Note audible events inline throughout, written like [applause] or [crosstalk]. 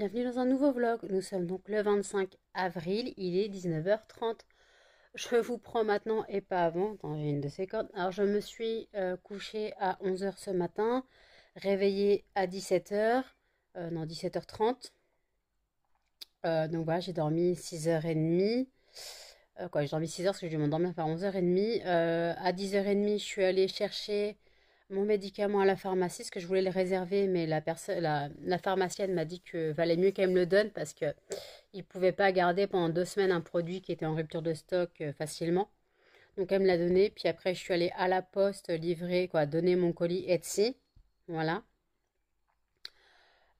bienvenue dans un nouveau vlog. Nous sommes donc le 25 avril, il est 19h30. Je vous prends maintenant et pas avant. dans j'ai une de ces cordes. Alors, je me suis euh, couchée à 11h ce matin, réveillée à 17h, euh, non, 17h30. Euh, donc voilà, j'ai dormi 6h30. Euh, quoi, j'ai dormi 6h parce que je dû m'endormir par 11h30. à 10h30, je suis allée chercher mon médicament à la pharmacie, parce que je voulais le réserver, mais la, pharmacienne m'a dit que valait mieux qu'elle me le donne parce qu'il ne pouvait pas garder pendant deux semaines un produit qui était en rupture de stock euh, facilement. Donc elle me l'a donné, puis après je suis allée à la poste livrer, quoi, donner mon colis Etsy. Voilà.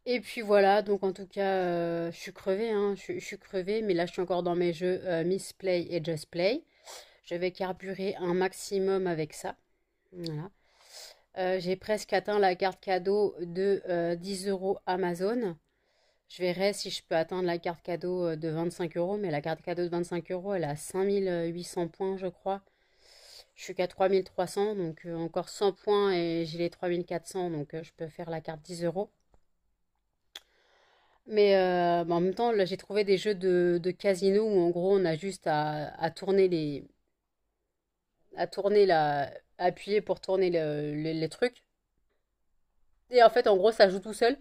Et puis voilà, donc en tout cas, euh, je suis crevée, hein, je, suis crevée, mais là je suis encore dans mes jeux euh, Miss Play et Just Play. Je vais carburer un maximum avec ça. Voilà. Euh, j'ai presque atteint la carte cadeau de 10 euh, euros Amazon. Je verrai si je peux atteindre la carte cadeau euh, de 25 euros, mais la carte cadeau de 25 euros, elle a 5800 points, je crois. Je suis qu'à 3300, donc encore 100 points et j'ai les 3400, donc je peux faire la carte 10 euros. Mais bah, en même temps, là, j'ai trouvé des jeux de, casino où en gros, on a juste à, à tourner les à tourner la, appuyer pour tourner les trucs. Et en fait, en gros, ça joue tout seul.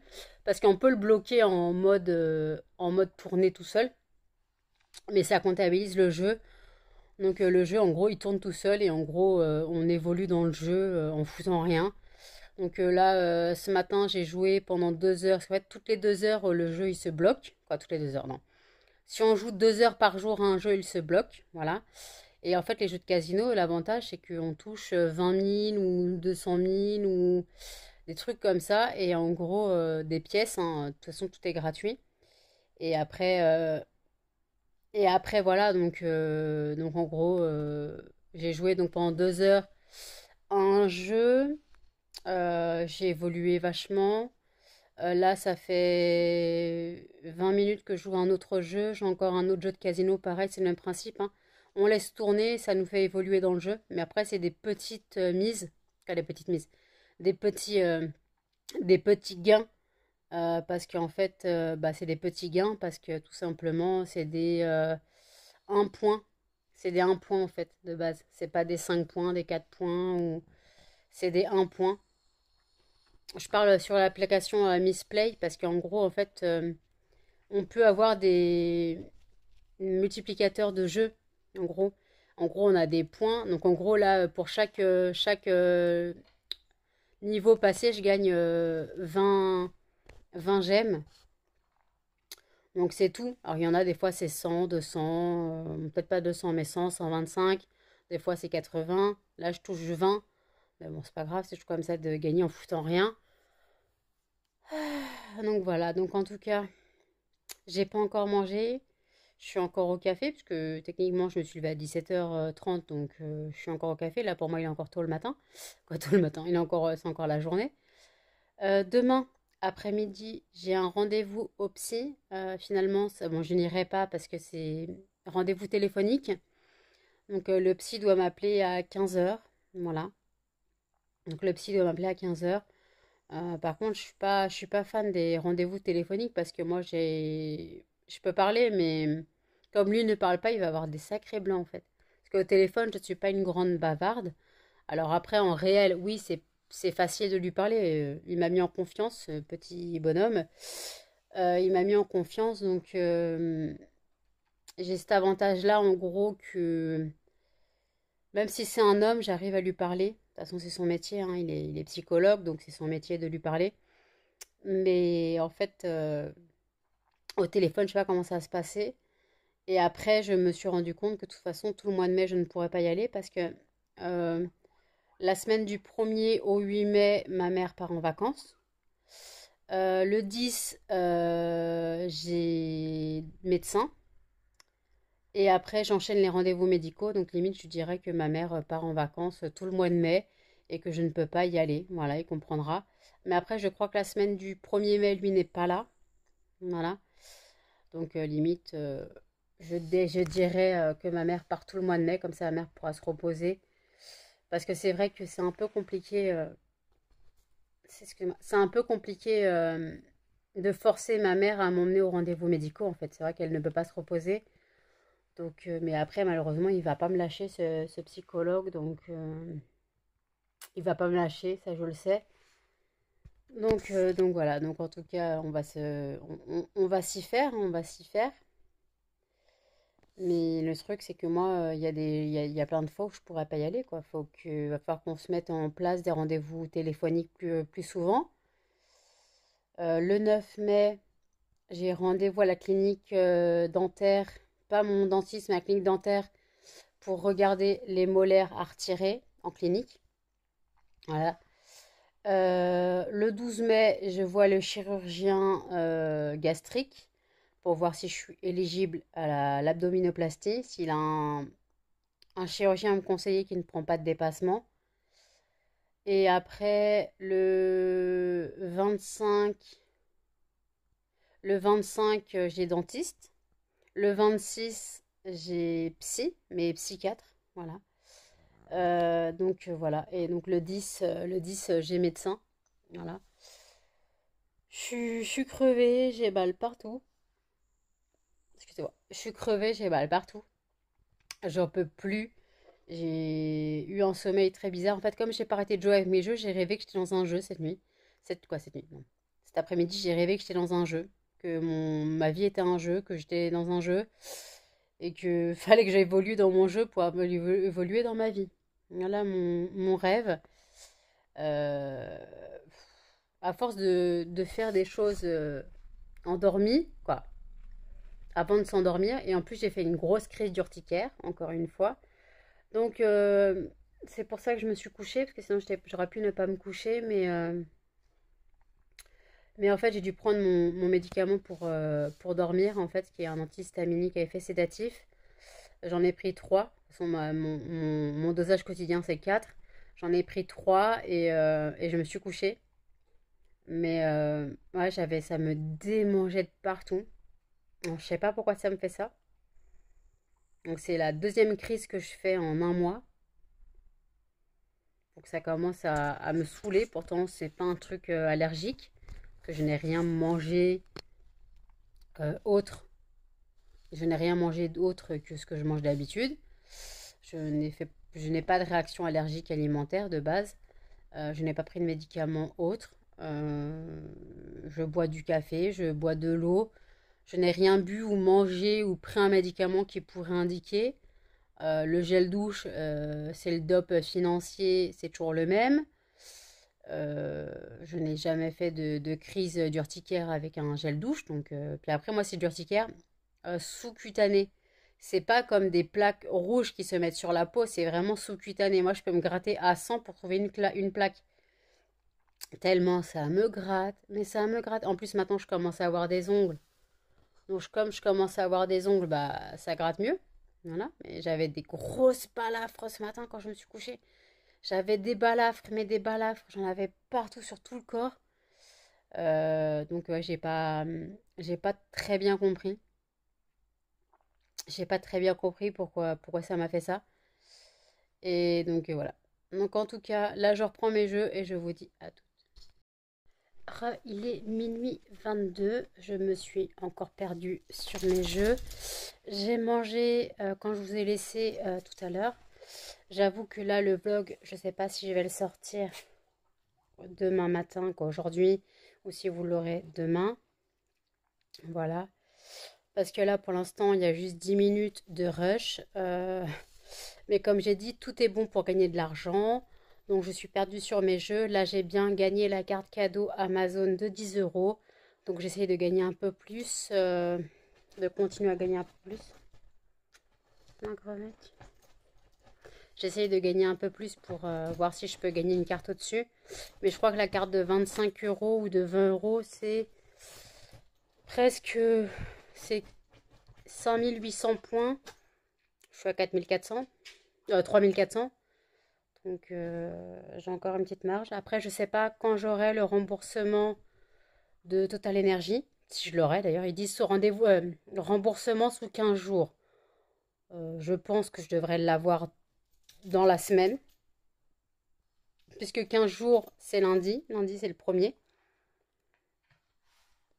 Parce qu'on peut le bloquer en mode, euh, en mode tourner tout seul. Mais ça comptabilise le jeu. Donc euh, le jeu, en gros, il tourne tout seul. Et en gros, euh, on évolue dans le jeu en foutant rien. Donc là, ce matin, j'ai joué pendant deux heures. Parce fait, toutes les deux heures, le jeu, il se bloque. Quoi, toutes les deux heures, non. Si on joue deux heures par jour à un jeu, il se bloque. Voilà. Et en fait, les jeux de casino, l'avantage, c'est qu'on touche 20 euh, 000 ou 200 000 ou des trucs comme ça. Et en gros, euh, des pièces. Hein, de toute façon, tout est gratuit. Et après, euh, et après voilà. Donc, donc en gros, j'ai joué donc pendant deux heures un jeu. j'ai évolué vachement. là, ça fait 20 minutes que je joue à un autre jeu. J'ai encore un autre jeu de casino. Pareil, c'est le même principe. Hein on laisse tourner, ça nous fait évoluer dans le jeu. Mais après, c'est des petites euh, mises, enfin, des petites mises, des petits, euh, des petits gains. parce euh, parce qu'en fait, bah, c'est des petits gains, parce que tout simplement, c'est des 1 point. C'est des 1 point en fait, de base. C'est pas des 5 points, des 4 points, ou c'est des 1 point. Je parle sur l'application Misplay, parce qu'en gros, en fait, on peut avoir des multiplicateurs de jeux en gros, en gros, on a des points. Donc en gros, là, pour chaque, euh, chaque euh, niveau passé, je gagne 20, euh, 20 gemmes. Donc c'est tout. Alors il y en a des fois c'est 100, 200, peut-être pas 200 mais 100, 125. Des fois c'est 80. Là je touche 20. Mais bon c'est pas grave, c'est toujours comme ça de gagner en foutant rien. Ah, donc voilà, donc en tout cas, j'ai pas encore mangé. Je suis encore au café, parce que techniquement, je me suis levée à 17h30, donc euh, je suis encore au café. Là, pour moi, il est encore tôt le matin. [laughs] Quoi, tôt le matin Il est encore, euh, c'est encore la journée. Euh, demain, après-midi, j'ai un rendez-vous au psy. finalement, bon, je n'irai pas parce que c'est rendez-vous téléphonique. Donc, le psy doit m'appeler à 15h. Voilà. Donc, le psy doit m'appeler à 15h. par contre, je ne suis, suis pas fan des rendez-vous téléphoniques parce que moi, j'ai je peux parler, mais comme lui ne parle pas, il va avoir des sacrés blancs en fait. Parce qu'au téléphone, je ne suis pas une grande bavarde. Alors après, en réel, oui, c'est facile de lui parler. Euh, il m'a mis en confiance, euh, petit bonhomme. Euh, il m'a mis en confiance, donc j'ai cet avantage-là, en gros, que même si c'est un homme, j'arrive à lui parler. De toute façon, c'est son métier, hein. il, est, psychologue, donc c'est son métier de lui parler. Mais en fait, au téléphone, je sais pas comment ça se passer. Et après, je me suis rendu compte que de toute façon, tout le mois de mai, je ne pourrais pas y aller parce que euh, la semaine du 1er au 8 mai, ma mère part en vacances. Euh, le 10, euh, j'ai médecin. Et après, j'enchaîne les rendez-vous médicaux. Donc, limite, je dirais que ma mère part en vacances tout le mois de mai et que je ne peux pas y aller. Voilà, il comprendra. Mais après, je crois que la semaine du 1er mai, lui, n'est pas là. Voilà. Donc euh, limite, euh, je, je, dirais euh, que ma mère part tout le mois de mai, comme ça ma mère pourra se reposer. Parce que c'est vrai que c'est un peu compliqué. c'est un peu compliqué de forcer ma mère à m'emmener au rendez-vous médicaux, en fait. C'est vrai qu'elle ne peut pas se reposer. Donc, mais après, malheureusement, il va pas me lâcher, ce, psychologue. Donc, il va pas me lâcher, ça je le sais. Donc, euh, donc voilà, donc en tout cas, on va se, on, va s'y faire, on va s'y faire. Mais le truc, c'est que moi, euh, il y, des, a, y, a, plein de fois où je pourrais pas y aller, quoi. Faut que, va falloir qu'on se mette en place des rendez-vous téléphoniques plus, euh, souvent. le 9 mai, j'ai rendez-vous à la clinique dentaire, pas mon dentiste, mais à la clinique dentaire, pour regarder les molaires à retirer en clinique. Voilà. Euh, le 12 mai, je vois le chirurgien euh, gastrique pour voir si je suis éligible à l'abdominoplastie, s'il a un, chirurgien à me conseiller qui ne prend pas de dépassement. Et après, le 25, le 25 euh, j'ai dentiste. Le 26, j'ai psy, mais psychiatre, voilà. Euh, donc euh, voilà, et donc le 10, euh, le 10 j'ai médecin. Voilà. Je suis crevée, j'ai mal partout. Excusez-moi. Je suis crevée, j'ai mal partout. J'en peux plus. J'ai eu un sommeil très bizarre. En fait, comme j'ai pas arrêté de jouer avec mes jeux, j'ai rêvé que j'étais dans un jeu cette nuit. Cette quoi cette nuit Cet après-midi, j'ai rêvé que j'étais dans un jeu, que mon ma vie était un jeu, que j'étais dans un jeu et que [laughs] fallait que j'évolue dans mon jeu pour évoluer dans ma vie. Voilà mon, rêve. Euh, à force de, faire des choses euh, endormies, quoi, avant de s'endormir. Et en plus, j'ai fait une grosse crise d'urticaire, encore une fois. Donc, euh, c'est pour ça que je me suis couchée, parce que sinon j'aurais pu ne pas me coucher, mais, mais en fait j'ai dû prendre mon, médicament pour, pour dormir, en fait, qui est un antihistaminique à effet sédatif. J'en ai pris trois toute façon, mon, dosage quotidien, c'est 4. J'en ai pris 3 euh, et, je me suis couchée. Mais euh, j'avais, ça me démangeait de partout. Je ne sais pas pourquoi ça me fait ça. Donc c'est la deuxième crise que je fais en un mois. Donc ça commence à, me saouler. Pourtant, c'est pas un truc euh, allergique. Que je n'ai rien mangé autre. Je n'ai rien mangé d'autre que ce que je mange d'habitude. Je n'ai, pas de réaction allergique alimentaire de base. Euh, je n'ai pas pris de médicaments autres. Euh, je bois du café, je bois de l'eau. Je n'ai rien bu ou mangé ou pris un médicament qui pourrait indiquer. Euh, le gel douche, c'est le DOP financier, c'est toujours le même. je n'ai jamais fait de, crise d'urticaire avec un gel douche. Donc, puis après, moi, c'est d'urticaire sous cutané c'est pas comme des plaques rouges qui se mettent sur la peau, c'est vraiment sous-cutané. Moi, je peux me gratter à 100 pour trouver une, plaque. Tellement ça me gratte, mais ça me gratte. En plus, maintenant, je commence à avoir des ongles. Donc, comme je commence à avoir des ongles, bah, ça gratte mieux. Voilà. Mais j'avais des grosses balafres ce matin quand je me suis couchée. J'avais des balafres, mais des balafres. J'en avais partout sur tout le corps. Euh, donc, j'ai pas, j'ai pas très bien compris j'ai pas très bien compris pourquoi, pourquoi ça m'a fait ça. Et donc euh, voilà. Donc en tout cas, là je reprends mes jeux et je vous dis à toutes. Il est minuit 22, je me suis encore perdue sur mes jeux. J'ai mangé euh, quand je vous ai laissé euh, tout à l'heure. J'avoue que là le vlog, je sais pas si je vais le sortir demain matin qu'aujourd'hui ou si vous l'aurez demain. Voilà parce que là pour l'instant il y a juste 10 minutes de rush. Euh, mais comme j'ai dit, tout est bon pour gagner de l'argent. Donc je suis perdue sur mes jeux. Là j'ai bien gagné la carte cadeau Amazon de 10 euros. Donc j'essaye de gagner un peu plus, euh, de continuer à gagner un peu plus. J'essaye de gagner un peu plus pour euh, voir si je peux gagner une carte au-dessus. Mais je crois que la carte de 25 euros ou de 20 euros, c'est presque c'est 5800 points. Je suis à 4400. 3400. Donc, euh, j'ai encore une petite marge. Après, je ne sais pas quand j'aurai le remboursement de Total Energy. Si je l'aurai, d'ailleurs, ils disent rendez-vous, euh, remboursement sous 15 jours. Euh, je pense que je devrais l'avoir dans la semaine. Puisque 15 jours, c'est lundi. Lundi, c'est le premier.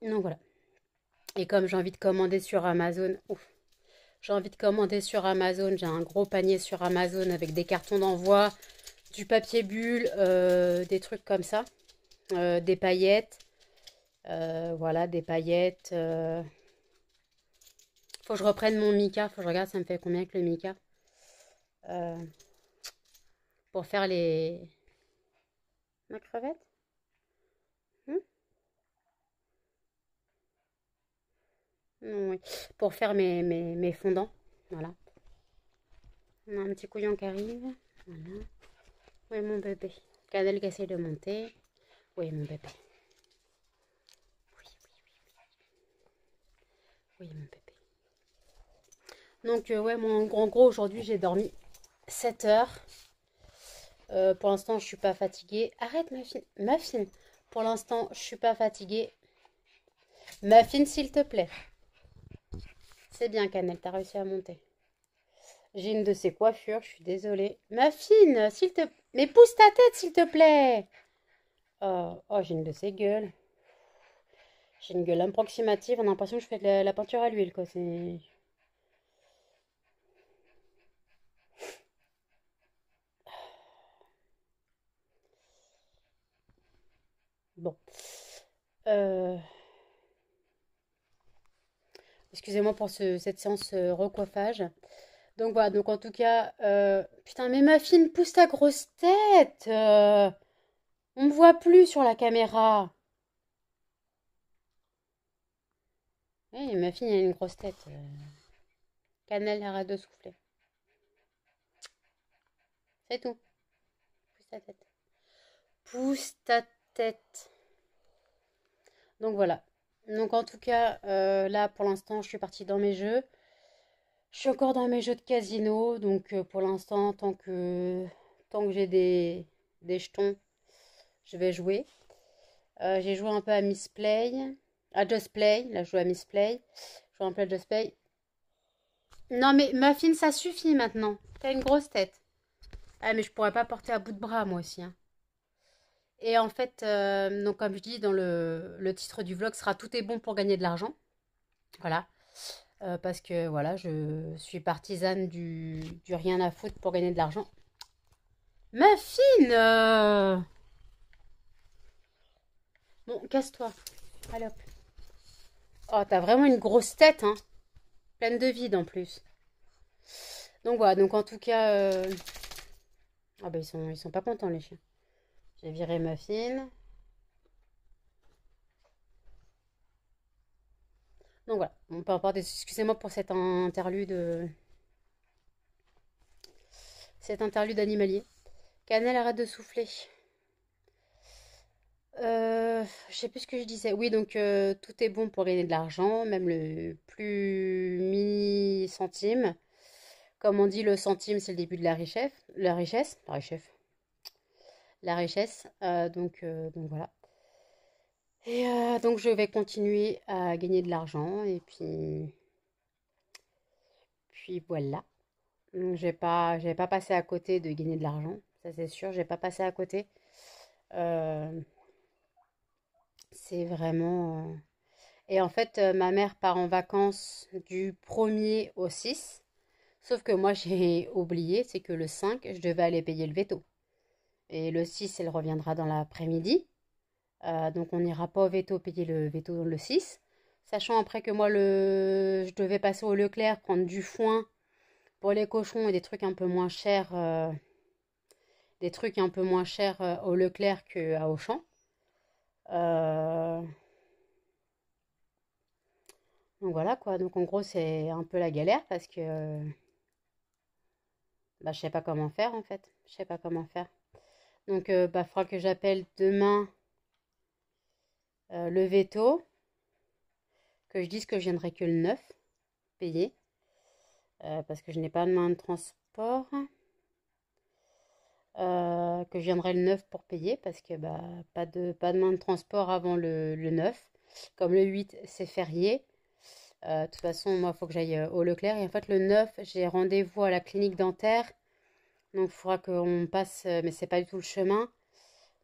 Donc, voilà. Et comme j'ai envie de commander sur Amazon, j'ai envie de commander sur Amazon, j'ai un gros panier sur Amazon avec des cartons d'envoi, du papier bulle, euh, des trucs comme ça, euh, des paillettes, euh, voilà, des paillettes. Faut que je reprenne mon mica, faut que je regarde ça me fait combien que le mica. pour faire les... Ma crevette Pour faire mes, mes, fondants. Voilà. On a un petit couillon qui arrive. Voilà. mon bébé Cadel qui essaie de monter. Oui mon bébé Oui, mon bébé Donc, euh, ouais, mon, en gros, aujourd'hui, j'ai dormi 7 heures. Euh, pour l'instant, je suis pas fatiguée. Arrête, ma fine Ma fille. Pour l'instant, je suis pas fatiguée. Ma fine s'il te plaît. C'est bien, Canel, t'as réussi à monter. J'ai une de ses coiffures, je suis désolée. Ma fine, s'il te... Mais pousse ta tête, s'il te plaît oh, oh, j'ai une de ces gueules. J'ai une gueule approximative, on a l'impression que je fais de la, peinture à l'huile, quoi. C'est... Bon. Euh... Excusez-moi pour cette séance euh, recoiffage. Donc voilà, donc en tout cas, euh, putain, mais ma fille, pousse ta grosse tête euh. On me voit plus sur la caméra Oui, eh, ma fille a une grosse tête. Cannelle, Canal, arrête de souffler. C'est tout. Pousse ta tête. Pousse ta tête. Donc voilà. Donc en tout cas, euh, là pour l'instant, je suis partie dans mes jeux. Je suis encore dans mes jeux de casino, donc euh, pour l'instant, tant que, tant que j'ai des, jetons, je vais jouer. Euh, j'ai joué un peu à Play. à Just Play, là je joue à Misplay, je joue un peu à Just Play. Non mais Muffin, ça suffit maintenant, t'as une grosse tête. Ah mais je pourrais pas porter à bout de bras moi aussi. Hein. Et en fait, euh, comme je dis dans le, titre du vlog, sera tout est bon pour gagner de l'argent. Voilà. Euh, parce que voilà, je suis partisane du, rien à foutre pour gagner de l'argent. Ma fine euh. Bon, casse-toi. Allez hop. Oh, t'as vraiment une grosse tête, hein. Pleine de vide en plus. Donc voilà, donc en tout cas... Ah ben ils sont, ils sont pas contents les chiens. J'ai viré Muffin. Donc voilà, on peut Excusez-moi pour cet interlude... Cet interlude animalier. Cannelle, arrête de souffler. Euh, je ne sais plus ce que je disais. Oui, donc euh, tout est bon pour gagner de l'argent, même le plus mini centime Comme on dit, le centime, c'est le début de la richesse. La richesse La richesse la richesse. Euh, euh, donc, voilà. Et euh, donc je vais continuer à gagner de l'argent et puis puis voilà. J'ai pas j'ai pas passé à côté de gagner de l'argent, ça c'est sûr, j'ai pas passé à côté. c'est vraiment. Et en fait, ma mère part en vacances du 1er au 6. Sauf que moi, [laughs] j'ai oublié, c'est que le 5, je devais aller payer le veto. Et le 6, elle reviendra dans l'après-midi. Euh, donc on n'ira pas au veto payer le veto le 6. Sachant après que moi, je devais passer au Leclerc, prendre du foin pour les cochons et des trucs un peu moins chers. Euh, des trucs un peu moins chers euh, au Leclerc qu'à Auchan. Donc voilà quoi. Donc en gros, c'est un peu la galère parce que. Bah, je sais pas comment faire en fait. Je sais pas comment faire. Donc, il euh, bah, faudra que j'appelle demain euh, le veto, que je dise que je viendrai que le 9, payé, euh, parce que je n'ai pas de main de transport, que je viendrai le 9 pour payer, parce que bah, pas, de, pas de de transport avant le, le 9. Comme le 8, c'est férié. De toute façon, moi, il faut que j'aille au Leclerc. Et en fait, le 9, j'ai rendez-vous à la clinique dentaire donc il faudra qu'on passe, euh, mais c'est pas du tout le chemin,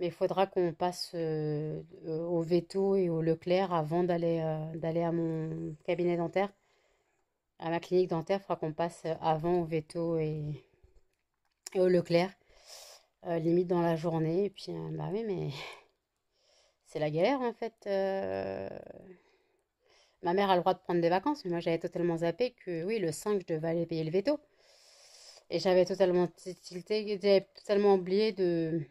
mais il faudra qu'on passe euh, euh, au Veto et au Leclerc avant d'aller à mon cabinet dentaire, à ma clinique dentaire. Il faudra qu'on passe avant au Veto et, au Leclerc, limite dans la journée. Et puis, bah oui, mais [laughs] c'est la galère en fait. Ma mère a le droit de prendre des vacances, mais moi j'avais totalement zappé que oui, le 5, je devais aller payer le veto. Et j'avais totalement tilté, totalement oublié de.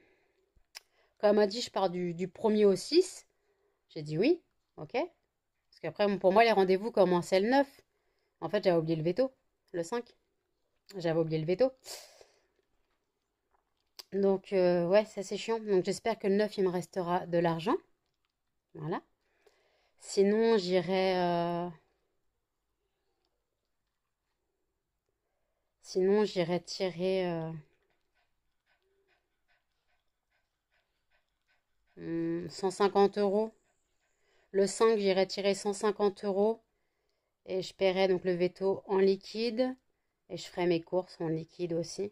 Quand elle m'a dit je pars du, du au 6, j'ai dit oui, ok. Parce qu'après, pour moi, les rendez-vous commençaient le 9. En fait, j'avais oublié le veto, le 5. J'avais oublié le veto. Donc, euh, ouais, ça c'est chiant. Donc, j'espère que le 9, il me restera de l'argent. Voilà. Sinon, j'irai. Euh, Sinon, j'irai tirer. 150 euh, hmm, euros. Le 5, j'irai tirer 150 euros. Et je paierai donc le veto en liquide. Et je ferai mes courses en liquide aussi.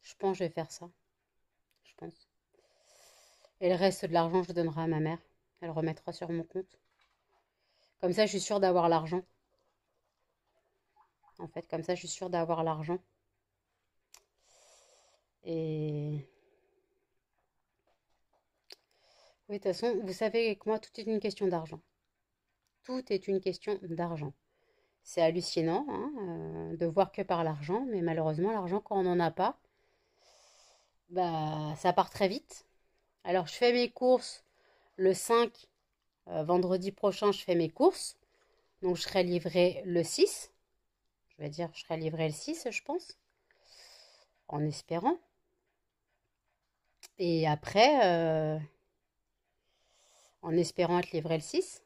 Je pense que je vais faire ça. Je pense. Et le reste de l'argent, je donnerai à ma mère. Elle remettra sur mon compte. Comme ça, je suis sûre d'avoir l'argent. En fait, comme ça, je suis sûre d'avoir l'argent. Et... Oui, de toute façon, vous savez que moi, tout est une question d'argent. Tout est une question d'argent. C'est hallucinant hein, euh, de voir que par l'argent, mais malheureusement, l'argent, quand on n'en a pas, bah, ça part très vite. Alors, je fais mes courses le 5, euh, vendredi prochain, je fais mes courses. Donc, je serai livrée le 6. Je vais dire, je serai livrée le 6, je pense. En espérant. Et après, euh, en espérant être livrée le 6.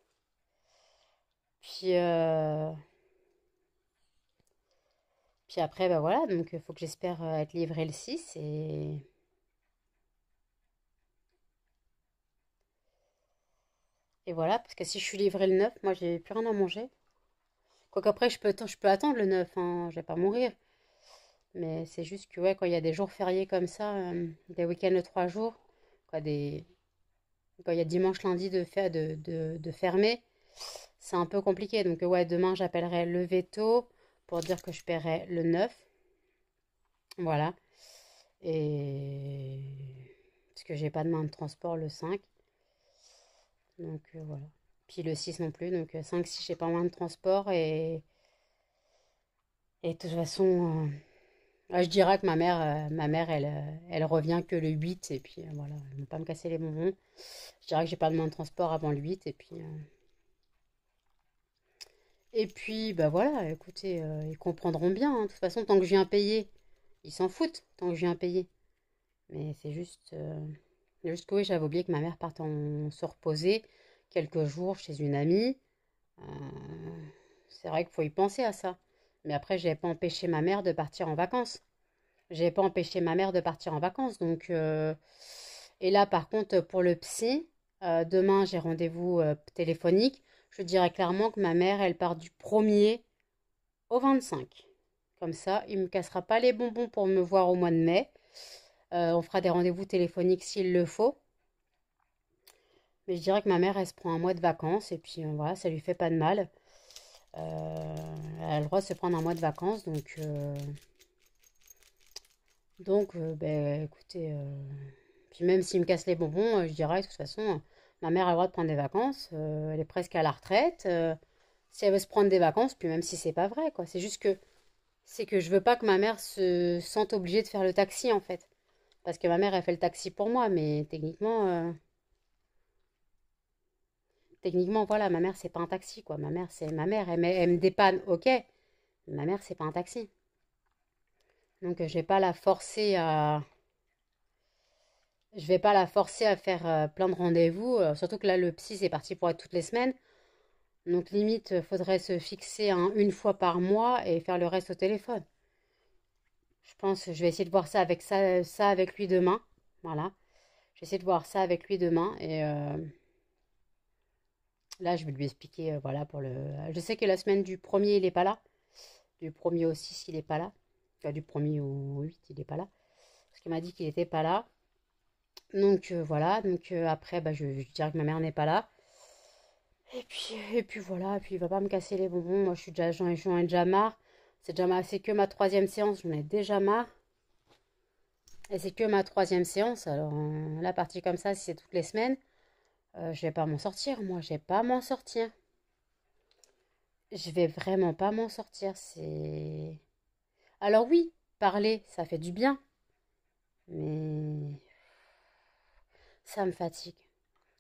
Puis, euh, puis après, bah voilà, donc il euh, faut que j'espère être livrée le 6 et. Et voilà, parce que si je suis livrée le 9, moi j'ai plus rien à manger. Quoi après, je peux, attendre le 9, je hein, je vais pas mourir. Mais c'est juste que ouais, quand il y a des jours fériés comme ça, euh, des week-ends de 3 jours, quoi, des... quand il y a dimanche, lundi de, de, fermer, c'est un peu compliqué. Donc ouais, demain, j'appellerai le veto pour dire que je paierai le 9. Voilà. Et... Parce que j'ai pas de main de transport le 5. Donc euh, voilà. Puis le 6 non plus. Donc 5, euh, 6, j'ai pas moins de transport. Et, et de toute façon, euh, je dirais que ma mère, euh, ma mère elle, elle revient que le 8. Et puis voilà, ne pas me casser les bonbons. Je dirais que j'ai pas de moins de transport avant le 8. Et puis. Et puis, bah voilà, écoutez, ils comprendront bien. Hein. De toute façon, tant que je viens payer, ils s'en foutent, tant que je viens payer. Mais c'est juste. juste que oui, j'avais oublié que ma mère parte en se reposer quelques jours chez une amie. Euh, c'est vrai qu'il faut y penser à ça. Mais après, j'ai pas empêché ma mère de partir en vacances. J'ai pas empêché ma mère de partir en vacances. Donc, euh, et là, par contre, pour le psy, euh, demain, j'ai rendez-vous téléphonique. Je dirais clairement que ma mère, elle part du 1er au 25. Comme ça, il me cassera pas les bonbons pour me voir au mois de mai. on fera des rendez-vous téléphoniques s'il le faut. Mais je dirais que ma mère, elle se prend un mois de vacances et puis euh, voilà, ça lui fait pas de mal. Euh, elle a le droit de se prendre un mois de vacances, donc. Euh, donc, ben, écoutez. Puis même s'il me casse les bonbons, je dirais, de toute façon, ma mère a le droit de prendre des vacances. elle est presque à la retraite. si elle veut se prendre des vacances, puis même si c'est pas vrai, quoi. C'est juste que. C'est que je veux pas que ma mère se sente obligée de faire le taxi, en fait. Parce que ma mère, elle fait le taxi pour moi, mais techniquement techniquement, voilà, ma mère, c'est pas un taxi, quoi. Ma mère, c'est ma mère. Elle, me dépanne, ok. ma mère, c'est pas un taxi. Donc, euh, je vais pas la forcer à. Je vais pas la forcer à faire euh, plein de rendez-vous. Euh, surtout que là, le psy, c'est parti pour être toutes les semaines. Donc, limite, faudrait se fixer un une fois par mois et faire le reste au téléphone. Je pense que je vais essayer de voir ça avec, ça, ça avec lui demain. Voilà. J'essaie de voir ça avec lui demain et. Là, je vais lui expliquer, euh, voilà, pour le... Je sais que la semaine du premier, il n'est pas là. Du premier au 6, il n'est pas là. Enfin, du 1er au 8, il n'est pas là. Parce qu'il m'a dit qu'il n'était pas là. Donc euh, voilà, donc euh, après bah, je, dirais que ma mère n'est pas là. Et puis, et puis voilà, et puis il va pas me casser les bonbons. Moi je suis déjà, j'en ai déjà marre. C'est déjà marre. c'est que ma troisième séance, j'en ai déjà marre. Et c'est que ma troisième séance. Alors la partie comme ça, c'est toutes les semaines, euh, je vais pas m'en sortir, moi, je vais pas m'en sortir. Je vais vraiment pas m'en sortir, c'est... Alors oui, parler, ça fait du bien, mais ça me fatigue.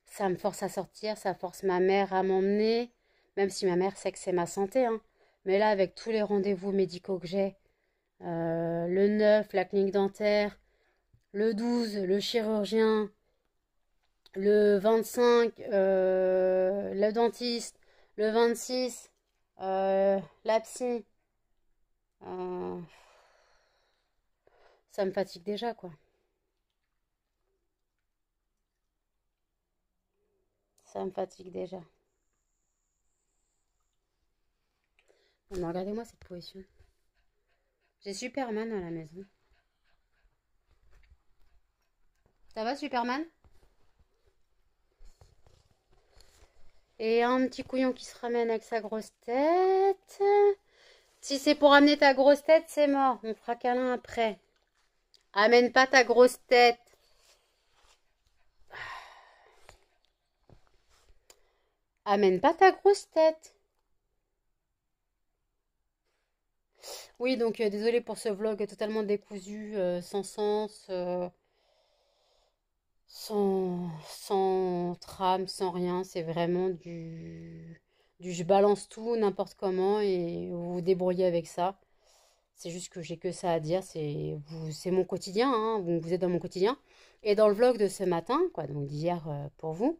Ça me force à sortir, ça force ma mère à m'emmener, même si ma mère sait que c'est ma santé. Hein. Mais là, avec tous les rendez-vous médicaux que j'ai, euh, le 9, la clinique dentaire, le 12, le chirurgien, le 25, euh, le dentiste, le 26, euh, la psy. Euh, ça me fatigue déjà, quoi. Ça me fatigue déjà. regardez-moi cette position. J'ai Superman à la maison. Ça va, Superman Et un petit couillon qui se ramène avec sa grosse tête. Si c'est pour amener ta grosse tête, c'est mort. On fera câlin après. Amène pas ta grosse tête. Amène pas ta grosse tête. Oui, donc euh, désolé pour ce vlog totalement décousu, euh, sans sens. Euh sans, trame, sans rien. C'est vraiment du, du je balance tout n'importe comment et vous vous débrouillez avec ça. C'est juste que j'ai que ça à dire. C'est mon quotidien. Hein, vous, êtes dans mon quotidien. Et dans le vlog de ce matin, quoi, donc d'hier euh, pour vous,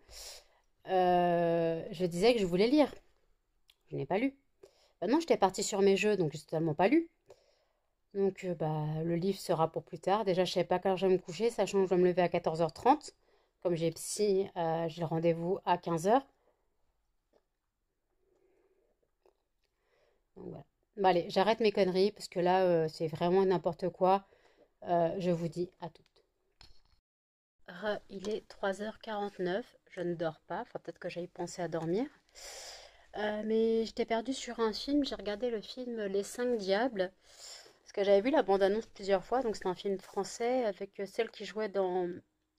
euh, je disais que je voulais lire. Je n'ai pas lu. Maintenant, bah j'étais partie sur mes jeux, donc je n'ai totalement pas lu. Donc euh, bah, le livre sera pour plus tard. Déjà, je ne pas quand je vais me coucher, sachant que je vais me lever à 14h30. Comme j'ai psy, euh, j'ai le rendez-vous à 15h. voilà. allez, j'arrête mes conneries parce que là, euh, c'est vraiment n'importe quoi. je vous dis à toutes. il est 3h49. Je ne dors pas. Enfin, peut-être que j'aille penser à dormir. mais j'étais perdue sur un film. J'ai regardé le film Les 5 Diables. Parce que j'avais vu la bande-annonce plusieurs fois, donc c'est un film français avec euh, celle qui jouait dans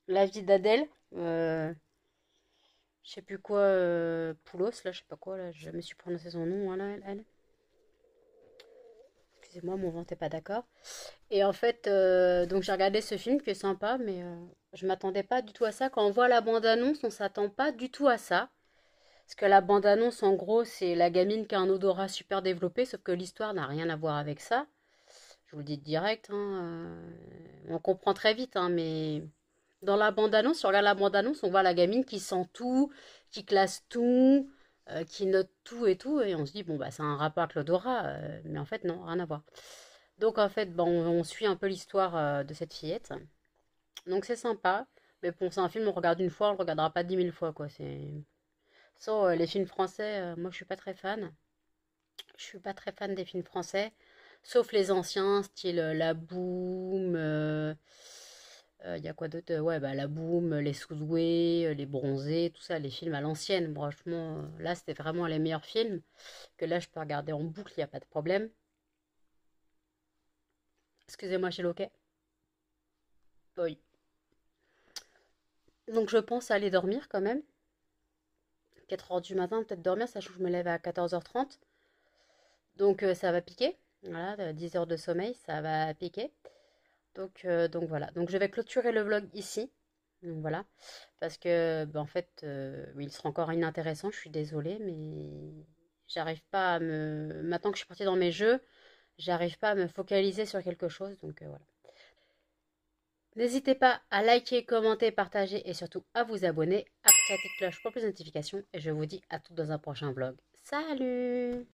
La vie d'Adèle. Je euh, je sais plus quoi, euh, Poulos, là, je sais pas quoi, là, je me suis prononcé son nom, hein, elle. Excusez-moi, mon vent n'était pas d'accord. Et en fait, donc j'ai regardé ce film qui est sympa, mais je m'attendais pas du tout à ça. Quand on voit la bande-annonce, on s'attend pas du tout à ça. Parce que la bande-annonce, en gros, c'est la gamine qui a un odorat super développé, sauf que l'histoire n'a rien à voir avec ça je vous le dis direct, hein, euh, on comprend très vite, hein, mais dans la bande-annonce, on regarde la bande-annonce, on voit la gamine qui sent tout, qui classe tout, euh, qui note tout et tout, et on se dit, bon, bah, c'est un rapport avec l'odorat, euh, mais en fait, non, rien à voir. Donc, en fait, bon, on, suit un peu l'histoire de cette fillette. Donc, c'est sympa, mais bon, c'est un film, on regarde une fois, on le regardera pas dix mille fois, quoi. C'est. So, les films français, moi, je suis pas très fan. Je suis pas très fan des films français sauf les anciens, style euh, la boom, il euh, euh, y a quoi d'autre Ouais, bah, La Boom, Les sous-doués, Les Bronzés, tout ça, les films à l'ancienne. Franchement, là, c'était vraiment les meilleurs films que là, je peux regarder en boucle, il n'y a pas de problème. Excusez-moi, chez Loquet. Oui. Donc, je pense aller dormir quand même. 4h du matin, peut-être dormir, sachant que je me lève à 14h30. Donc, ça va piquer. Voilà, 10 heures de sommeil, ça va piquer. Donc, euh, donc voilà. Donc je vais clôturer le vlog ici. Donc voilà. Parce que, bah, en fait, euh, il sera encore inintéressant. Je suis désolée, mais j'arrive pas à me. Maintenant que je suis partie dans mes jeux, j'arrive pas à me focaliser sur quelque chose. Donc euh, voilà. N'hésitez pas à liker, commenter, partager et surtout à vous abonner, activer la petite cloche pour plus de notifications et je vous dis à tout dans un prochain vlog. Salut